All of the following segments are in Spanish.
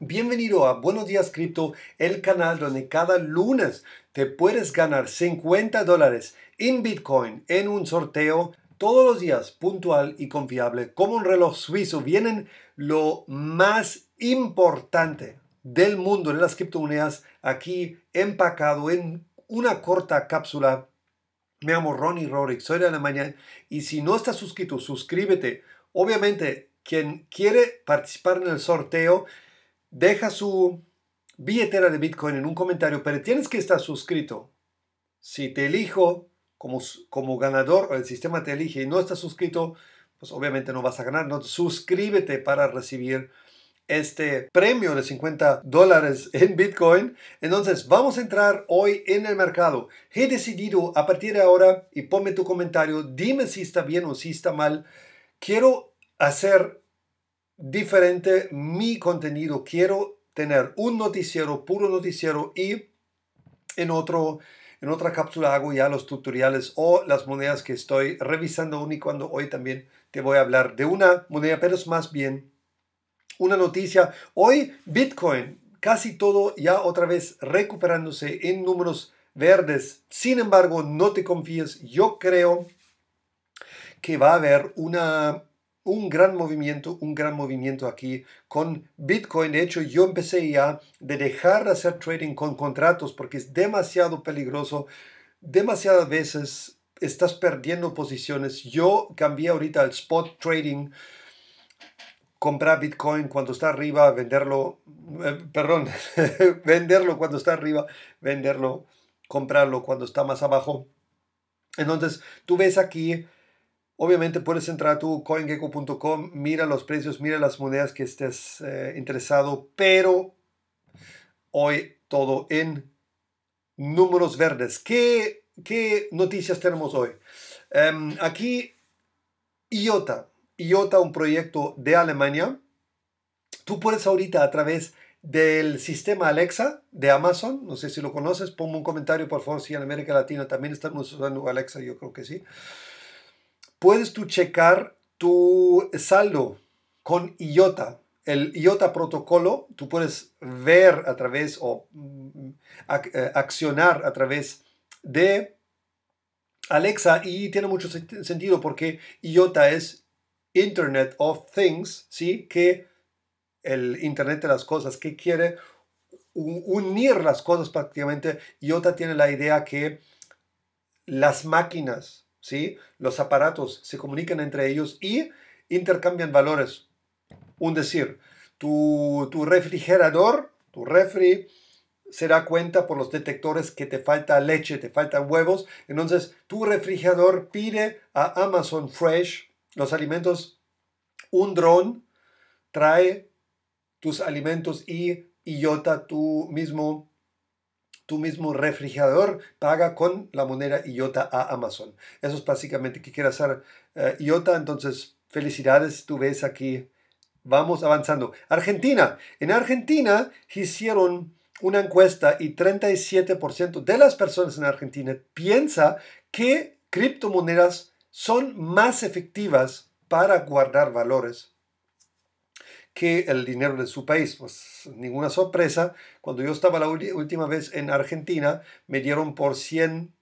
Bienvenido a Buenos Días Cripto, el canal donde cada lunes te puedes ganar 50 dólares en Bitcoin en un sorteo todos los días puntual y confiable como un reloj suizo. Vienen lo más importante del mundo de las criptomonedas aquí empacado en una corta cápsula. Me llamo Ronnie Rorick, soy de Alemania y si no estás suscrito, suscríbete. Obviamente, quien quiere participar en el sorteo, deja su billetera de Bitcoin en un comentario, pero tienes que estar suscrito. Si te elijo como, como ganador o el sistema te elige y no estás suscrito, pues obviamente no vas a ganar. No, suscríbete para recibir este premio de 50 dólares en Bitcoin. Entonces, vamos a entrar hoy en el mercado. He decidido a partir de ahora, y ponme tu comentario, dime si está bien o si está mal. Quiero hacer diferente mi contenido. Quiero tener un noticiero, puro noticiero y en otro... En otra cápsula hago ya los tutoriales o las monedas que estoy revisando aún y cuando hoy también te voy a hablar de una moneda, pero es más bien una noticia. Hoy Bitcoin, casi todo ya otra vez recuperándose en números verdes. Sin embargo, no te confíes, yo creo que va a haber una un gran movimiento, un gran movimiento aquí con Bitcoin. De hecho, yo empecé ya de dejar de hacer trading con contratos porque es demasiado peligroso. Demasiadas veces estás perdiendo posiciones. Yo cambié ahorita al spot trading. Comprar Bitcoin cuando está arriba, venderlo, eh, perdón, venderlo cuando está arriba, venderlo, comprarlo cuando está más abajo. Entonces, tú ves aquí Obviamente puedes entrar a tu coingecko.com, mira los precios, mira las monedas que estés eh, interesado, pero hoy todo en números verdes. ¿Qué, qué noticias tenemos hoy? Em, aquí IOTA, IOTA, un proyecto de Alemania. Tú puedes ahorita a través del sistema Alexa de Amazon, no sé si lo conoces, ponme un comentario por favor si en América Latina también estamos usando Alexa, yo creo que sí puedes tú checar tu saldo con IOTA. El IOTA protocolo, tú puedes ver a través o mm, eh, accionar a través de Alexa y tiene mucho sentido porque IOTA es Internet of Things, ¿sí? Que el Internet de las Cosas, que quiere unir las cosas prácticamente. IOTA tiene la idea que las máquinas ¿sí? Los aparatos se comunican entre ellos y intercambian valores. Un decir, tu, refrigerador, tu refri, se da cuenta por los detectores que te falta leche, te faltan huevos. Entonces, tu refrigerador pide a Amazon Fresh los alimentos. Un dron trae tus alimentos y IOTA, tu mismo tu mismo refrigerador paga con la moneda IOTA a Amazon. Eso es básicamente que quiere hacer eh, IOTA, entonces felicidades, tú ves aquí, vamos avanzando. Argentina, en Argentina hicieron una encuesta y 37% de las personas en Argentina piensa que criptomonedas son más efectivas para guardar valores que el dinero de su país. Pues ninguna sorpresa, cuando yo estaba la última vez en Argentina, me dieron por 100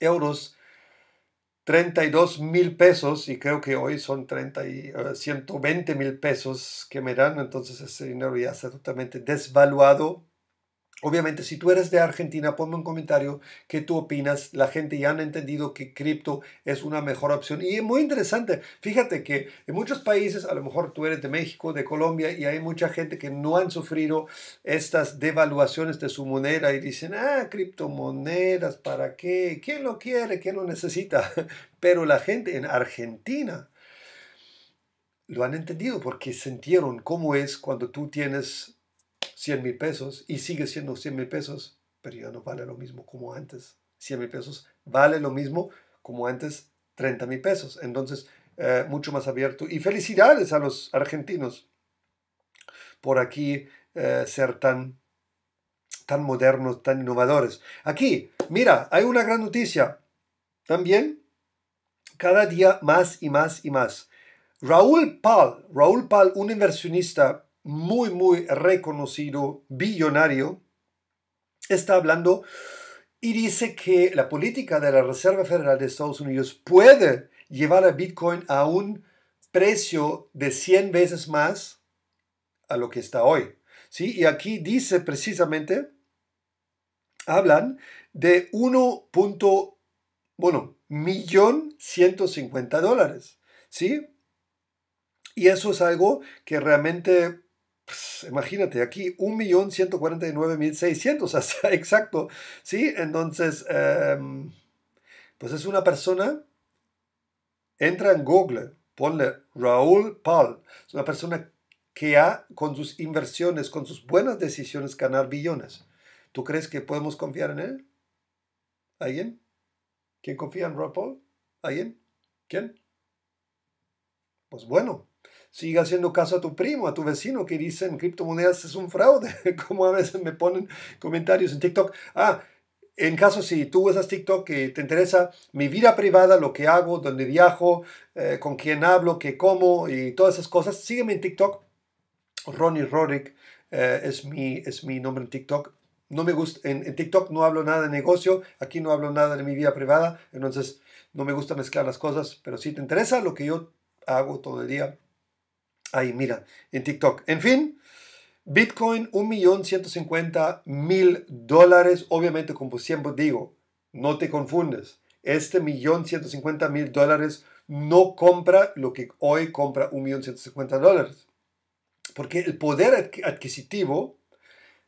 euros 32 mil pesos y creo que hoy son y, 120 eh, mil pesos que me dan, entonces ese dinero ya está totalmente desvaluado Obviamente, si tú eres de Argentina, ponme un comentario qué tú opinas. La gente ya ha entendido que cripto es una mejor opción. Y es muy interesante. Fíjate que en muchos países, a lo mejor tú eres de México, de Colombia, y hay mucha gente que no han sufrido estas devaluaciones de su moneda y dicen, ah, criptomonedas, ¿para qué? ¿Quién lo quiere? ¿Quién lo necesita? Pero la gente en Argentina lo han entendido porque sintieron cómo es cuando tú tienes 100 mil pesos y sigue siendo 100 mil pesos, pero ya no vale lo mismo como antes. 100 mil pesos vale lo mismo como antes 30 mil pesos. Entonces, eh, mucho más abierto. Y felicidades a los argentinos por aquí eh, ser tan, tan modernos, tan innovadores. Aquí, mira, hay una gran noticia. También, cada día más y más y más. Raúl Pal, Raúl Pal, un inversionista muy, muy reconocido billonario, está hablando y dice que la política de la Reserva Federal de Estados Unidos puede llevar a Bitcoin a un precio de 100 veces más a lo que está hoy. ¿sí? Y aquí dice precisamente, hablan de 1. Bueno, millón 150 dólares. ¿Sí? Y eso es algo que realmente pues, imagínate, aquí 1.149.600, hasta exacto, ¿sí? Entonces, em, pues es una persona, entra en Google, ponle Raúl Paul, es una persona que ha, con sus inversiones, con sus buenas decisiones, ganar billones. ¿Tú crees que podemos confiar en él? ¿Alguien? ¿Quién confía en Raúl Paul? ¿Alguien? ¿Quién? Pues bueno, siga haciendo caso a tu primo, a tu vecino que dicen criptomonedas es un fraude, como a veces me ponen comentarios en TikTok. Ah, en caso si tú usas TikTok que te interesa mi vida privada, lo que hago, dónde viajo, eh, con quién hablo, qué como y todas esas cosas, sígueme en TikTok. Ronnie Rorick eh, es, mi, es mi nombre en TikTok. No me gusta, en, TikTok no hablo nada de negocio, aquí no hablo nada de mi vida privada, entonces no me gusta mezclar las cosas, pero si te interesa lo que yo hago todo el día, Ahí, mira, en TikTok. En fin, Bitcoin, 1.150.000 dólares. Obviamente, como siempre digo, no te confundes. Este millón mil dólares no compra lo que hoy compra 1.150.000 dólares. Porque el poder adquisitivo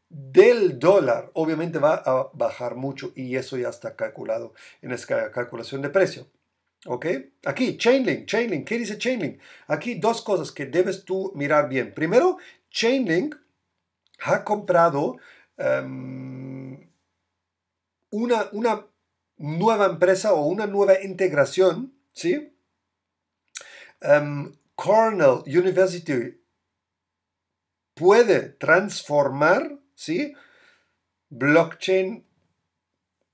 del dólar obviamente va a bajar mucho y eso ya está calculado en esta calculación de precio. ¿Ok? Aquí, Chainlink, Chainlink. ¿Qué dice Chainlink? Aquí dos cosas que debes tú mirar bien. Primero, Chainlink ha comprado em, una, nueva empresa o una nueva integración, ¿sí? Em, Cornell University puede transformar, ¿sí? Blockchain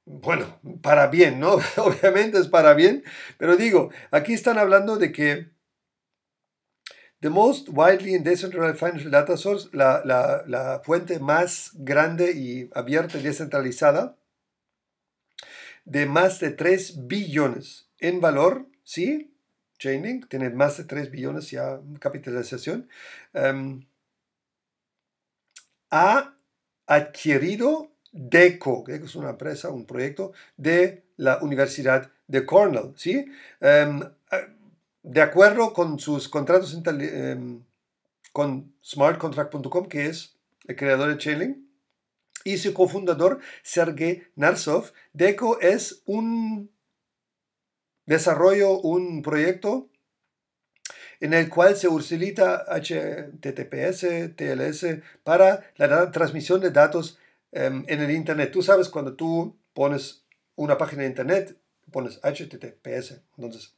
bueno, para bien, ¿no? Obviamente es para bien, pero digo, aquí están hablando de que the most widely and decentralized financial data source, la, fuente más grande y abierta y descentralizada, de más de 3 billones en valor, ¿sí? Chainlink tiene más de 3 billones ya capitalización, em, ha adquirido DECO, que es una empresa, un proyecto de la Universidad de Cornell. ¿sí? Em, eh, de acuerdo con sus contratos em, con smartcontract.com, que es el creador de Chainlink, y su cofundador Sergei Narsov, DECO es un desarrollo, un proyecto en el cual se utiliza HTTPS, TLS para la transmisión de datos Em, en el Internet. Tú sabes cuando tú pones una página de Internet, pones HTTPS. Entonces,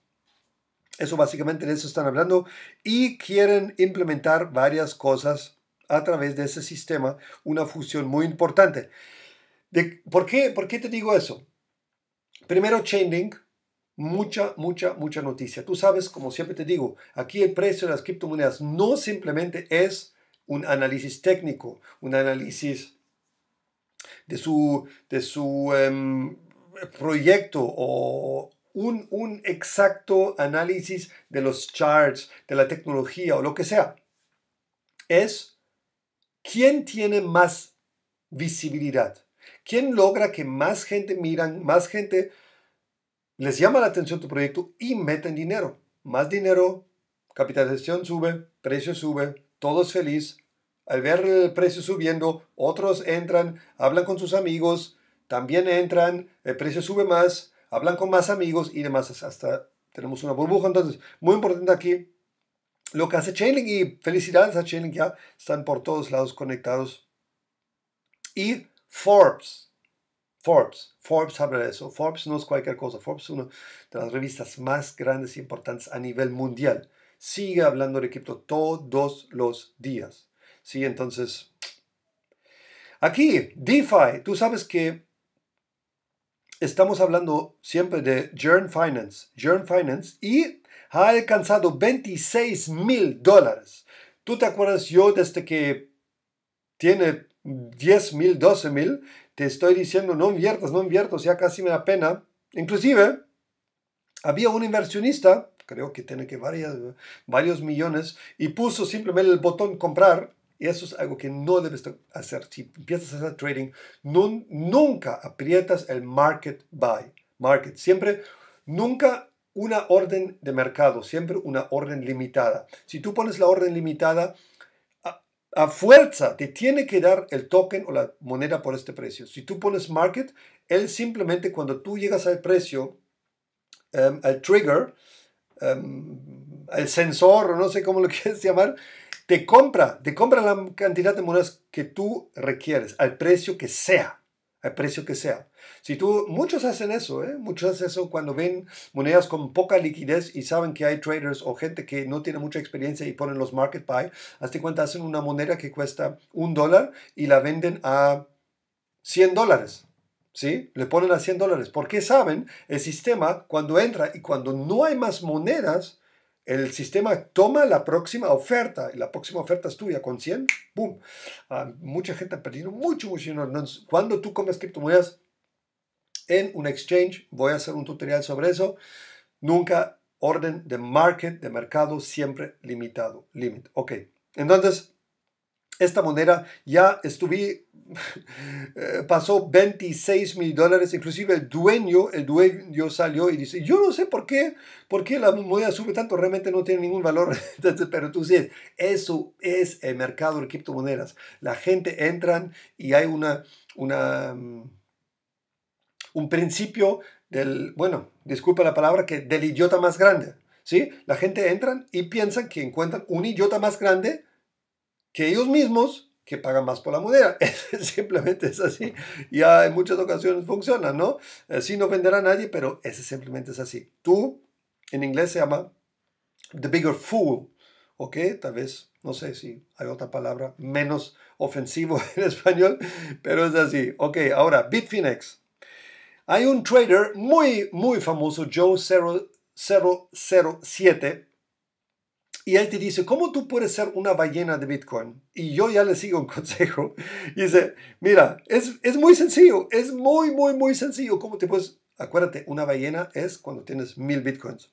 eso básicamente de eso están hablando y quieren implementar varias cosas a través de ese sistema, una fusión muy importante. De, ¿por, qué, ¿Por qué te digo eso? Primero, Chainlink, mucha, mucha, mucha noticia. Tú sabes, como siempre te digo, aquí el precio de las criptomonedas no simplemente es un análisis técnico, un análisis de su, em, proyecto o un, exacto análisis de los charts, de la tecnología o lo que sea. Es quién tiene más visibilidad, quién logra que más gente miran, más gente les llama la atención tu proyecto y meten dinero. Más dinero, capitalización sube, precio sube, todo es feliz, al ver el precio subiendo, otros entran, hablan con sus amigos, también entran, el precio sube más, hablan con más amigos y demás. Hasta tenemos una burbuja. Entonces, muy importante aquí lo que hace Chainlink y felicidades a Chainlink ya están por todos lados conectados. Y Forbes, Forbes, Forbes habla de eso. Forbes no es cualquier cosa. Forbes es una de las revistas más grandes e importantes a nivel mundial. Sigue hablando de cripto todos los días. Sí, entonces. Aquí, DeFi, tú sabes que estamos hablando siempre de Jern Finance. Jern Finance y ha alcanzado 26 mil dólares. ¿Tú te acuerdas yo desde que tiene 10 mil, 12 mil? Te estoy diciendo, no inviertas, no inviertas, ya casi me da pena. Inclusive, había un inversionista, creo que tiene que varias, varios millones, y puso simplemente el botón comprar y eso es algo que no debes hacer. Si empiezas a hacer trading, nunca aprietas el market buy. Market. Siempre, nunca una orden de mercado, siempre una orden limitada. Si tú pones la orden limitada, a, fuerza te tiene que dar el token o la moneda por este precio. Si tú pones market, él simplemente cuando tú llegas al precio, em, al trigger, em, el sensor, o no sé cómo lo quieres llamar, te compra, te compra la cantidad de monedas que tú requieres, al precio que sea, al precio que sea. Si tú, muchos hacen eso, ¿eh? muchos hacen eso cuando ven monedas con poca liquidez y saben que hay traders o gente que no tiene mucha experiencia y ponen los market buy, hazte cuenta, hacen una moneda que cuesta un dólar y la venden a 100 dólares. ¿Sí? Le ponen a 100 dólares porque saben el sistema cuando entra y cuando no hay más monedas, el sistema toma la próxima oferta, y la próxima oferta es tuya, con 100, ¡boom! Ah, mucha gente ha perdido mucho, mucho dinero. Cuando tú comes criptomonedas en un exchange, voy a hacer un tutorial sobre eso, nunca orden de market, de mercado, siempre limitado, limit. Ok, entonces esta moneda ya estuve, eh, pasó 26 mil dólares, inclusive el dueño, el dueño salió y dice, yo no sé por qué, por qué la moneda sube tanto, realmente no tiene ningún valor, pero tú sí, eso es el mercado de criptomonedas. La gente entra y hay una, una, mm, un principio del, bueno, disculpa la palabra, que del idiota más grande. ¿Sí? La gente entra y piensa que encuentran un idiota más grande que ellos mismos que pagan más por la moneda. simplemente es así. Ya en muchas ocasiones funciona, ¿no? Eh, sí, no venderá a nadie, pero ese simplemente es así. Tú, en inglés se llama the bigger fool, ¿ok? Tal vez, no sé si hay otra palabra menos ofensivo en español, pero es así. Ok, ahora, Bitfinex. Hay un trader muy, muy famoso, Joe007, y él te dice, ¿cómo tú puedes ser una ballena de Bitcoin? Y yo ya le sigo un consejo. dice, mira, es, muy sencillo, es muy, muy, muy sencillo. ¿Cómo te puedes? Acuérdate, una ballena es cuando tienes mil Bitcoins.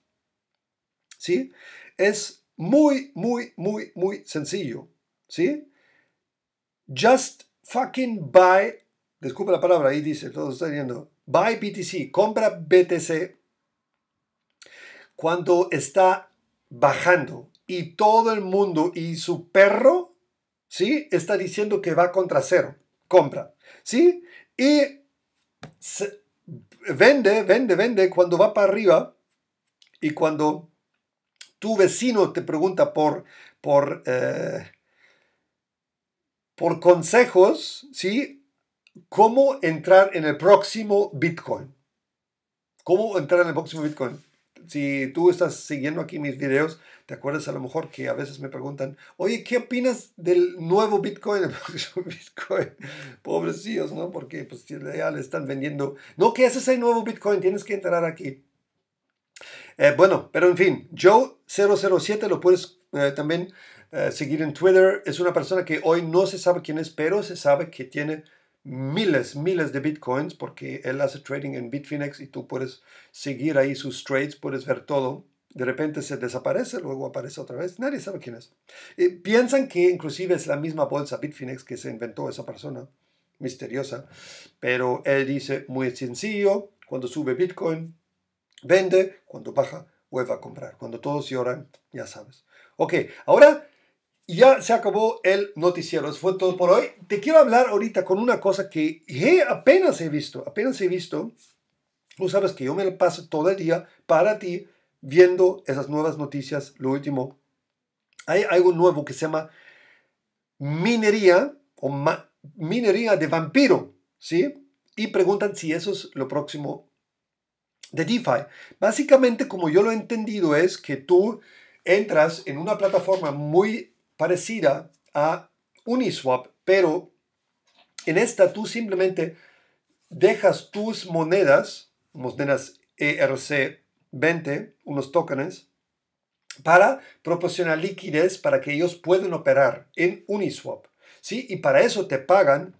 ¿Sí? Es muy, muy, muy, muy sencillo. ¿Sí? Just fucking buy, disculpa la palabra, ahí dice, todo está viendo, buy BTC, compra BTC cuando está bajando y todo el mundo y su perro, ¿sí? Está diciendo que va contra cero, compra, ¿sí? Y vende, vende, vende cuando va para arriba y cuando tu vecino te pregunta por, por, eh, por consejos, ¿sí? ¿Cómo entrar en el próximo Bitcoin? ¿Cómo entrar en el próximo Bitcoin? si tú estás siguiendo aquí mis videos, te acuerdas a lo mejor que a veces me preguntan, oye, ¿qué opinas del nuevo Bitcoin? Pobrecillos, ¿no? Porque pues ya le están vendiendo. No, ¿qué es el nuevo Bitcoin? Tienes que entrar aquí. Eh, bueno, pero en fin, Joe007 lo puedes eh, también eh, seguir en Twitter. Es una persona que hoy no se sabe quién es, pero se sabe que tiene miles, miles de bitcoins, porque él hace trading en Bitfinex y tú puedes seguir ahí sus trades, puedes ver todo. De repente se desaparece, luego aparece otra vez. Nadie sabe quién es. piensan que inclusive es la misma bolsa Bitfinex que se inventó esa persona misteriosa. Pero él dice, muy sencillo, cuando sube Bitcoin, vende, cuando baja, vuelve a comprar. Cuando todos lloran, ya sabes. Ok, ahora ya se acabó el noticiero. Eso fue todo por hoy. Te quiero hablar ahorita con una cosa que eh, apenas he visto, apenas he visto. Tú sabes que yo me lo paso todo el día para ti viendo esas nuevas noticias, lo último. Hay algo nuevo que se llama minería o minería de vampiro, ¿sí? Y preguntan si eso es lo próximo de DeFi. Básicamente, como yo lo he entendido, es que tú entras en una plataforma muy parecida a Uniswap, pero en esta tú simplemente dejas tus monedas, monedas ERC20, unos tokens, para proporcionar liquidez para que ellos puedan operar en Uniswap. ¿sí? Y para eso te pagan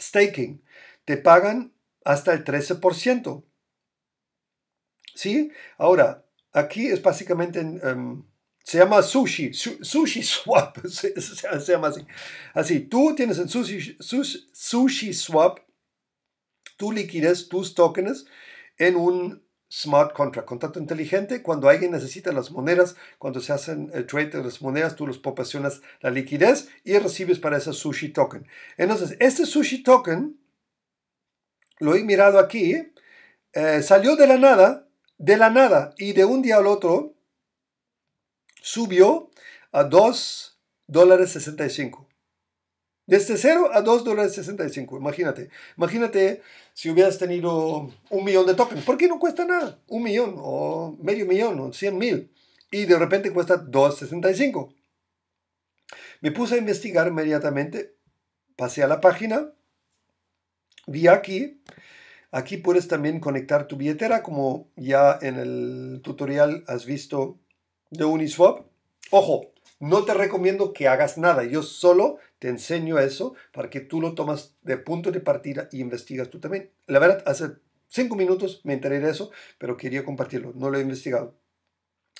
staking, te pagan hasta el 13%. ¿sí? Ahora, aquí es básicamente... Em, se llama sushi, sushi swap, se, llama así. Así, tú tienes en sushi, sushi swap, tú liquides tus tokens en un smart contract, contrato inteligente. Cuando alguien necesita las monedas, cuando se hacen el trade de las monedas, tú los proporcionas la liquidez y recibes para ese sushi token. Entonces, este sushi token, lo he mirado aquí, eh, salió de la nada, de la nada, y de un día al otro, subió a $2.65. Desde 0 a $2.65. imagínate. Imagínate si hubieras tenido un millón de tokens. ¿Por qué no cuesta nada? Un millón o medio millón o 100 mil. Y de repente cuesta 2,65. Me puse a investigar inmediatamente. Pasé a la página. Vi aquí. Aquí puedes también conectar tu billetera como ya en el tutorial has visto de Uniswap. Ojo, no te recomiendo que hagas nada. Yo solo te enseño eso para que tú lo tomas de punto de partida y investigas tú también. La verdad, hace cinco minutos me enteré de eso, pero quería compartirlo. No lo he investigado.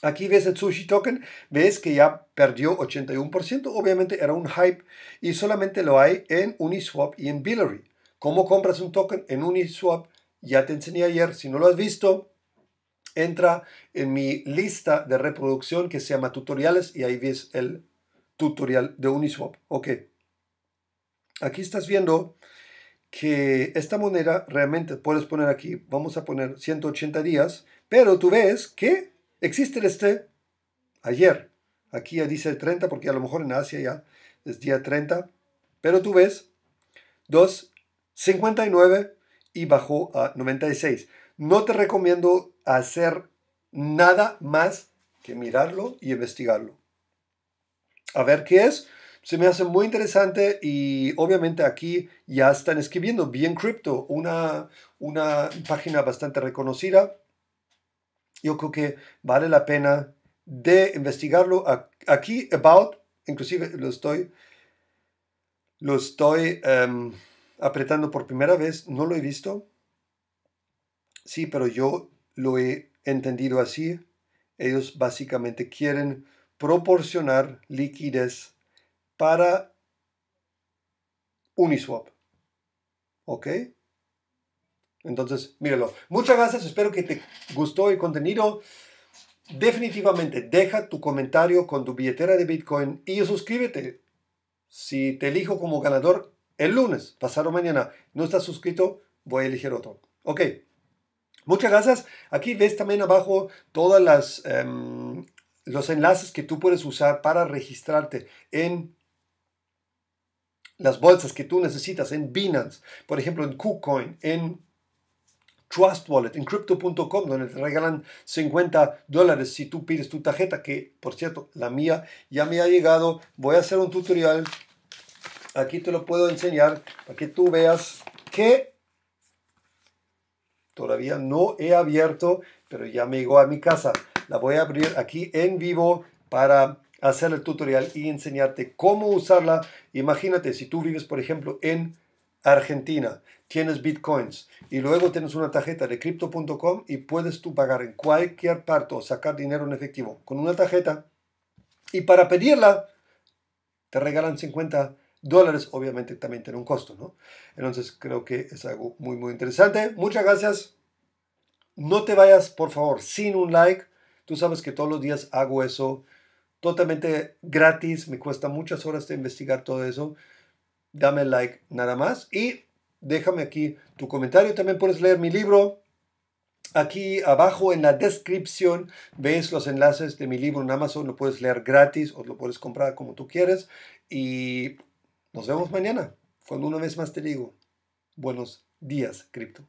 Aquí ves el Sushi Token, ves que ya perdió 81%, obviamente era un hype y solamente lo hay en Uniswap y en Billary. ¿Cómo compras un token en Uniswap? Ya te enseñé ayer, si no lo has visto, entra en mi lista de reproducción que se llama tutoriales y ahí ves el tutorial de Uniswap. Ok. Aquí estás viendo que esta moneda realmente puedes poner aquí, vamos a poner 180 días, pero tú ves que existe este ayer. Aquí ya dice 30 porque a lo mejor en Asia ya es día 30, pero tú ves 2.59 y bajó a 96. No te recomiendo hacer nada más que mirarlo y investigarlo. A ver qué es. Se me hace muy interesante y obviamente aquí ya están escribiendo bien Crypto, una, una página bastante reconocida. Yo creo que vale la pena de investigarlo. Aquí, About, inclusive lo estoy, lo estoy em, apretando por primera vez, no lo he visto. Sí, pero yo lo he entendido así. Ellos básicamente quieren proporcionar liquidez para Uniswap. ¿Ok? Entonces, míralo. Muchas gracias. Espero que te gustó el contenido. Definitivamente, deja tu comentario con tu billetera de Bitcoin y suscríbete. Si te elijo como ganador el lunes, pasado mañana, no estás suscrito, voy a elegir otro. Ok. Muchas gracias. Aquí ves también abajo todos em, los enlaces que tú puedes usar para registrarte en las bolsas que tú necesitas en Binance, por ejemplo en KuCoin, en Trust Wallet, en crypto.com, donde te regalan 50 dólares si tú pides tu tarjeta, que por cierto, la mía ya me ha llegado. Voy a hacer un tutorial, aquí te lo puedo enseñar para que tú veas qué Todavía no he abierto, pero ya me llegó a mi casa. La voy a abrir aquí en vivo para hacer el tutorial y enseñarte cómo usarla. Imagínate, si tú vives, por ejemplo, en Argentina, tienes bitcoins y luego tienes una tarjeta de crypto.com y puedes tú pagar en cualquier parte o sacar dinero en efectivo con una tarjeta y para pedirla te regalan 50 dólares obviamente también tiene un costo, ¿no? Entonces creo que es algo muy, muy interesante. Muchas gracias. No te vayas, por favor, sin un like. Tú sabes que todos los días hago eso totalmente gratis. Me cuesta muchas horas de investigar todo eso. Dame like nada más y déjame aquí tu comentario. También puedes leer mi libro. Aquí abajo en la descripción ves los enlaces de mi libro en Amazon. Lo puedes leer gratis o lo puedes comprar como tú quieres. Y nos vemos mañana, cuando una vez más te digo, buenos días, cripto.